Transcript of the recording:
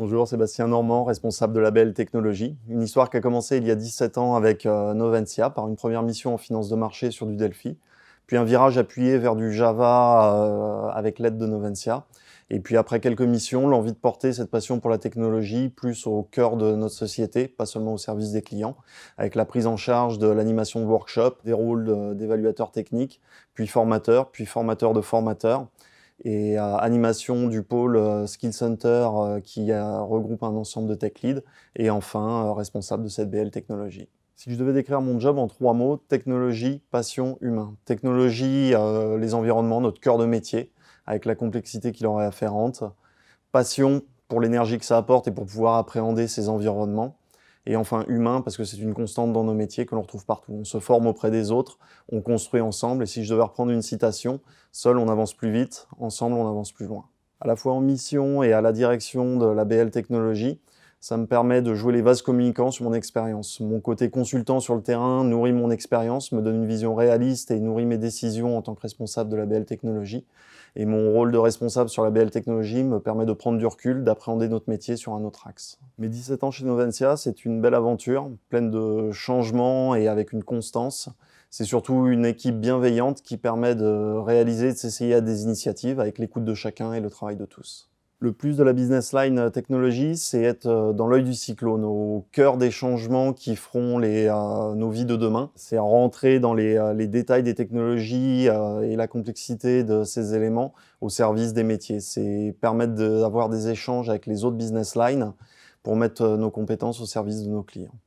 Bonjour, Sébastien Normand, responsable de la belle Technologie. Une histoire qui a commencé il y a 17 ans avec euh, Noventia, par une première mission en finance de marché sur du Delphi, puis un virage appuyé vers du Java euh, avec l'aide de Noventia. Et puis après quelques missions, l'envie de porter cette passion pour la technologie plus au cœur de notre société, pas seulement au service des clients, avec la prise en charge de l'animation de workshops, des rôles d'évaluateurs technique, puis formateur, puis formateur de formateurs et animation du pôle euh, Skill Center euh, qui regroupe un ensemble de tech leads et enfin euh, responsable de cette BL technologie. Si je devais décrire mon job en trois mots, technologie, passion, humain. Technologie, les environnements, notre cœur de métier, avec la complexité qu'il leur est afférente. Passion pour l'énergie que ça apporte et pour pouvoir appréhender ces environnements et enfin humain, parce que c'est une constante dans nos métiers que l'on retrouve partout. On se forme auprès des autres, on construit ensemble, et si je devais reprendre une citation, seul on avance plus vite, ensemble on avance plus loin. À la fois en mission et à la direction de la BL Technologies, ça me permet de jouer les vases communicants sur mon expérience. Mon côté consultant sur le terrain nourrit mon expérience, me donne une vision réaliste et nourrit mes décisions en tant que responsable de la BL Technologie. Et mon rôle de responsable sur la BL Technologie me permet de prendre du recul, d'appréhender notre métier sur un autre axe. Mes 17 ans chez Noventia, c'est une belle aventure, pleine de changements et avec une constance. C'est surtout une équipe bienveillante qui permet de réaliser, de s'essayer à des initiatives avec l'écoute de chacun et le travail de tous le plus de la business line euh, technologie, c'est être euh, dans l'œil du cyclone, au cœur des changements qui feront euh, nos vies de demain. C'est rentrer dans les, détails des technologies et la complexité de ces éléments au service des métiers. C'est permettre d'avoir des échanges avec les autres business lines pour mettre nos compétences au service de nos clients.